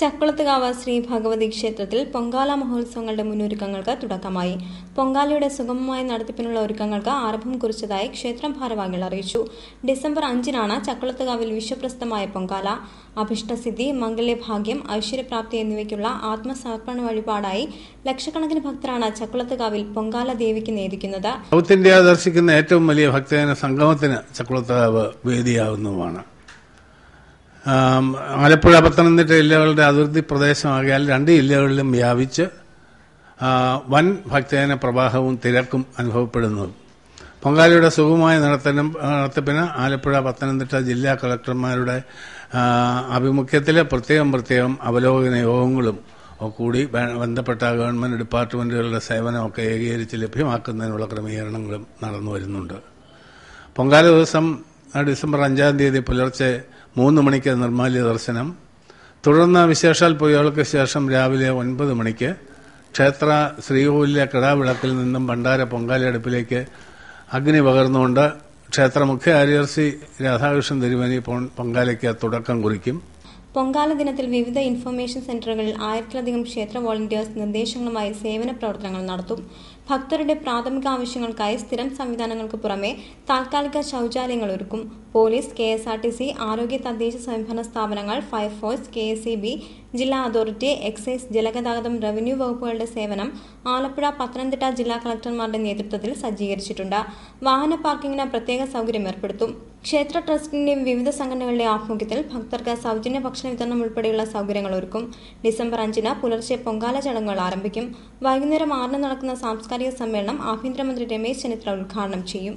ചക്കുളത്തുകാവ് ശ്രീ ഭഗവതി ക്ഷേത്രത്തിൽ പൊങ്കാല മഹോത്സവങ്ങളുടെ മുന്നൊരുക്കങ്ങൾക്ക് തുടക്കമായി പൊങ്കാലയുടെ സുഗമമായ നടത്തിപ്പിനുള്ള ഒരുക്കങ്ങൾക്ക് ആരംഭം കുറിച്ചതായി ക്ഷേത്രം ഭാരവാഹികൾ അറിയിച്ചു ഡിസംബർ അഞ്ചിനാണ് ചക്കുളത്തുകാവിൽ വിശ്വപ്രസ്തമായ പൊങ്കാല അഭിഷ്ടസിദ്ധി മംഗല്യഭാഗ്യം ഐശ്വര്യപ്രാപ്തി എന്നിവയ്ക്കുള്ള ആത്മസമർപ്പണ വഴിപാടായി ലക്ഷക്കണക്കിന് ഭക്തരാണ് ചക്കുളത്തുകാവിൽ പൊങ്കാല ദേവിക്ക് നേരിക്കുന്നത് സൗത്ത് ഇന്ത്യ ഏറ്റവും വലിയ ഭക്തജന സംഗമത്തിന് ചക്കുളത്തുകാവ് വേദിയാവുന്നതുമാണ് ആലപ്പുഴ പത്തനംതിട്ട ജില്ലകളുടെ അതിർത്തി പ്രദേശമാകിയാൽ രണ്ട് ജില്ലകളിലും വ്യാപിച്ച് വൻ ഭക്തജന പ്രവാഹവും തിരക്കും അനുഭവപ്പെടുന്നത് പൊങ്കാലയുടെ സുഖമായ നടത്തനം നടത്തിപ്പിന് ആലപ്പുഴ പത്തനംതിട്ട ജില്ലാ കളക്ടർമാരുടെ ആഭിമുഖ്യത്തിൽ പ്രത്യേകം പ്രത്യേകം അവലോകന യോഗങ്ങളും കൂടി ബന്ധപ്പെട്ട ഗവൺമെന്റ് ഡിപ്പാർട്ട്മെന്റുകളുടെ സേവനമൊക്കെ ഏകീകരിച്ച് ലഭ്യമാക്കുന്നതിനുള്ള ക്രമീകരണങ്ങളും നടന്നു വരുന്നുണ്ട് പൊങ്കാല ദിവസം ഡിസംബർ അഞ്ചാം തീയതി പുലർച്ചെ മൂന്ന് മണിക്ക് നിർമ്മാല്യ ദർശനം തുടർന്ന് വിശേഷാൽ പൊയ്യകൾക്ക് ശേഷം രാവിലെ ഒൻപത് മണിക്ക് ക്ഷേത്ര ശ്രീകോവിലെ കിടാവിളക്കിൽ നിന്നും ഭണ്ഡാര പൊങ്കാലയടുപ്പിലേക്ക് അഗ്നി പകർന്നുകൊണ്ട് ക്ഷേത്ര മുഖ്യ ആര്യർസി രാധാകൃഷ്ണൻ തിരുമേനി പൊങ്കാലയ്ക്ക് തുടക്കം കുറിക്കും പൊങ്കാല ദിനത്തിൽ വിവിധ ഇൻഫർമേഷൻ സെന്ററുകളിൽ ആയിരത്തിലധികം ക്ഷേത്ര വോളണ്ടിയേഴ്സ് നിർദ്ദേശങ്ങളുമായി സേവന പ്രവർത്തനങ്ങൾ നടത്തും ഭക്തരുടെ പ്രാഥമിക ആവശ്യങ്ങൾക്കായി സ്ഥിരം സംവിധാനങ്ങൾക്ക് പുറമെ താൽക്കാലിക ശൌചാലയങ്ങൾ ഒരുക്കും police K S R T C ആരോഗ്യ തദ്ദേശ സ്വയംഭരണ സ്ഥാപനങ്ങൾ fire force K S C B ജില്ലാ അതോറിറ്റി എക്സൈസ് ജലഗതാഗതം റവന്യൂ വകുപ്പുകളുടെ സേവനം ആലപ്പുഴ പത്തനംതിട്ട ജില്ലാ കളക്ടർമാരുടെ നേതൃത്വത്തിൽ സജ്ജീകരിച്ചിട്ടുണ്ട് വാഹന പാർക്കിങ്ങിന് പ്രത്യേക സൗകര്യം ഏർപ്പെടുത്തും ക്ഷേത്ര ട്രസ്റ്റിന്റെയും വിവിധ സംഘടനകളുടെ ആഭിമുഖ്യത്തിൽ ഭക്തർക്ക് സൗജന്യ ഭക്ഷണ വിതരണം ഉൾപ്പെടെയുള്ള സൗകര്യങ്ങൾ ഒരുക്കും ഡിസംബർ അഞ്ചിന് പുലർച്ചെ പൊങ്കാല ചടങ്ങുകൾ ആരംഭിക്കും വൈകുന്നേരം ആറിന് നടക്കുന്ന സാംസ്കാരിക സമ്മേളനം ആഭ്യന്തരമന്ത്രി രമേശ് ചെന്നിത്തല ഉദ്ഘാടനം ചെയ്യും